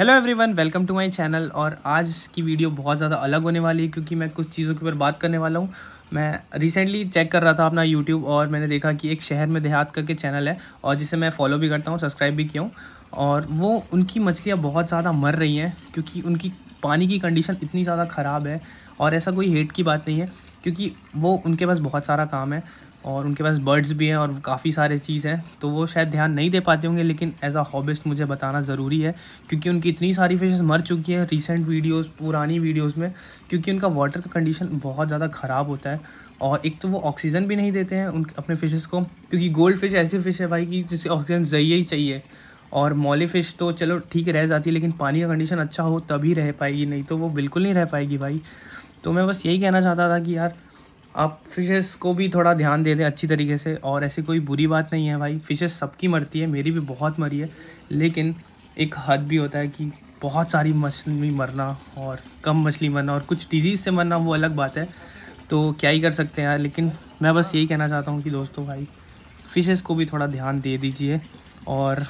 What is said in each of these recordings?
hello everyone welcome to my channel और आज की वीडियो बहुत ज़्यादा अलग होने वाली है क्योंकि मैं कुछ चीज़ों के ऊपर बात करने वाला हूँ मैं रिसेंटली चेक कर रहा था अपना यूट्यूब और मैंने देखा कि एक शहर में देहात करके चैनल है और जिसे मैं फॉलो भी करता हूँ सब्सक्राइब भी किया हूँ और वो उनकी मछलियाँ बहुत ज़्यादा मर रही हैं क्योंकि उनकी पानी की कंडीशन इतनी ज़्यादा ख़राब है और ऐसा कोई हेट की बात नहीं है क्योंकि वो उनके पास बहुत सारा काम है और उनके पास बर्ड्स भी हैं और काफ़ी सारे चीज़ हैं तो वो शायद ध्यान नहीं दे पाते होंगे लेकिन एज अ हॉबिस्ट मुझे बताना ज़रूरी है क्योंकि उनकी इतनी सारी फिशेस मर चुकी हैं रिसेंट वीडियोस पुरानी वीडियोस में क्योंकि उनका वाटर का कंडीशन बहुत ज़्यादा ख़राब होता है और एक तो वो ऑक्सीजन भी नहीं देते हैं उन अपने फिशेज को क्योंकि गोल्ड फिश ऐसी फ़िश है भाई कि जिसे ऑक्सीजन चाहिए ही चाहिए और मौली फ़िश तो चलो ठीक रह जाती है लेकिन पानी का कंडीशन अच्छा हो तभी रह पाएगी नहीं तो वो बिल्कुल नहीं रह पाएगी भाई तो मैं बस यही कहना चाहता था कि यार आप फिशेस को भी थोड़ा ध्यान दे दें अच्छी तरीके से और ऐसी कोई बुरी बात नहीं है भाई फिशेस सबकी मरती है मेरी भी बहुत मरी है लेकिन एक हद भी होता है कि बहुत सारी मछली मरना और कम मछली मरना और कुछ डिजीज़ से मरना वो अलग बात है तो क्या ही कर सकते हैं यार लेकिन मैं बस यही कहना चाहता हूँ कि दोस्तों भाई फिशेस को भी थोड़ा ध्यान दे दीजिए और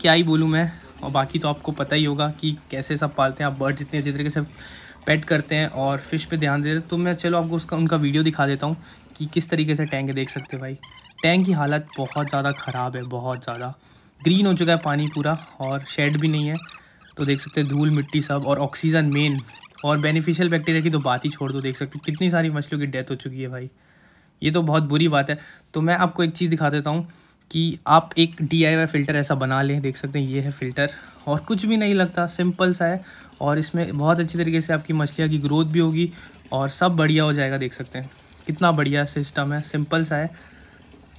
क्या ही बोलूँ मैं और बाकी तो आपको पता ही होगा कि कैसे सब पालते हैं आप बर्ड जितने अच्छी तरीके से पेट करते हैं और फिश पे ध्यान देते हैं तो मैं चलो आपको उसका उनका वीडियो दिखा देता हूँ कि किस तरीके से टैंक देख सकते हो भाई टैंक की हालत बहुत ज़्यादा ख़राब है बहुत ज़्यादा ग्रीन हो चुका है पानी पूरा और शेड भी नहीं है तो देख सकते हैं धूल मिट्टी सब और ऑक्सीजन मेन और बेनिफिशियल बैक्टीरिया की तो बात ही छोड़ दो देख सकते कितनी सारी मछलियों की डेथ हो चुकी है भाई ये तो बहुत बुरी बात है तो मैं आपको एक चीज़ दिखा देता हूँ कि आप एक डी फ़िल्टर ऐसा बना लें देख सकते हैं ये है फ़िल्टर और कुछ भी नहीं लगता सिंपल सा है और इसमें बहुत अच्छी तरीके से आपकी मछलियाँ की ग्रोथ भी होगी और सब बढ़िया हो जाएगा देख सकते हैं कितना बढ़िया सिस्टम है सिंपल सा है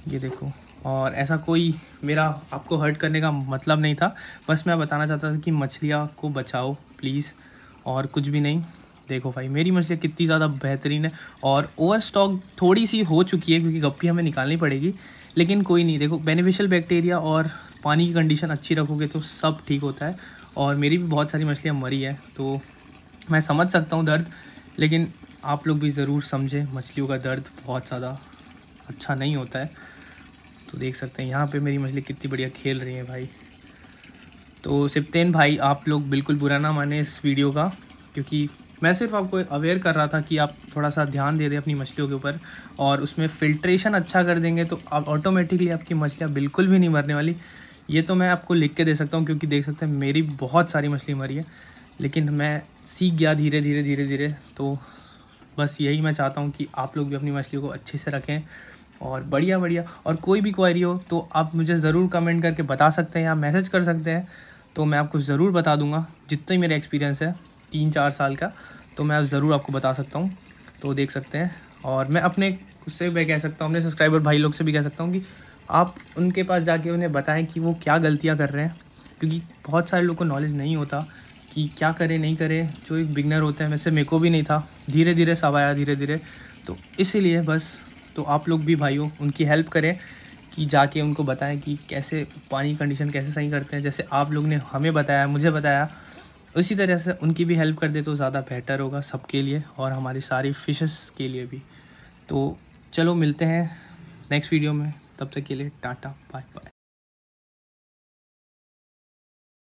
ये देखो और ऐसा कोई मेरा आपको हर्ट करने का मतलब नहीं था बस मैं बताना चाहता था कि मछलियाँ को बचाओ प्लीज़ और कुछ भी नहीं देखो भाई मेरी मछलियाँ कितनी ज़्यादा बेहतरीन है और ओवर स्टॉक थोड़ी सी हो चुकी है क्योंकि गप्पी हमें निकालनी पड़ेगी लेकिन कोई नहीं देखो बेनिफिशियल बैक्टीरिया और पानी की कंडीशन अच्छी रखोगे तो सब ठीक होता है और मेरी भी बहुत सारी मछलियाँ मरी है तो मैं समझ सकता हूँ दर्द लेकिन आप लोग भी ज़रूर समझें मछलियों का दर्द बहुत ज़्यादा अच्छा नहीं होता है तो देख सकते हैं यहाँ पे मेरी मछली कितनी बढ़िया खेल रही है भाई तो सिप्तेन भाई आप लोग बिल्कुल बुरा ना माने इस वीडियो का क्योंकि मैं सिर्फ आपको अवेयर कर रहा था कि आप थोड़ा सा ध्यान दे दें अपनी मछलियों के ऊपर और उसमें फिल्ट्रेशन अच्छा कर देंगे तो आप ऑटोमेटिकली आपकी मछलियाँ बिल्कुल भी नहीं मरने वाली ये तो मैं आपको लिख के दे सकता हूँ क्योंकि देख सकते हैं मेरी बहुत सारी मछली मरी है लेकिन मैं सीख गया धीरे धीरे धीरे धीरे तो बस यही मैं चाहता हूँ कि आप लोग भी अपनी मछलियों को अच्छे से रखें और बढ़िया बढ़िया और कोई भी क्वारी हो तो आप मुझे ज़रूर कमेंट करके बता सकते हैं या मैसेज कर सकते हैं तो मैं आपको ज़रूर बता दूंगा जितना ही मेरा एक्सपीरियंस है तीन चार साल का तो मैं ज़रूर आपको बता सकता हूँ तो देख सकते हैं और मैं अपने उससे मैं कह सकता हूँ अपने सब्सक्राइबर भाई लोग से भी कह सकता हूँ कि आप उनके पास जाके उन्हें बताएं कि वो क्या गलतियाँ कर रहे हैं क्योंकि बहुत सारे लोग को नॉलेज नहीं होता कि क्या करें नहीं करें जो एक बिगनर होते हैं वैसे मेरे को भी नहीं था धीरे धीरे सब आया धीरे धीरे तो इसीलिए बस तो आप लोग भी भाइयों उनकी हेल्प करें कि जाके उनको बताएं कि कैसे पानी कंडीशन कैसे सही करते हैं जैसे आप लोग ने हमें बताया मुझे बताया उसी तरह से उनकी भी हेल्प कर दे तो ज़्यादा बेटर होगा सबके लिए और हमारी सारी फिशेस के लिए भी तो चलो मिलते हैं नेक्स्ट वीडियो में तब तक के लिए टाटा बाय बाय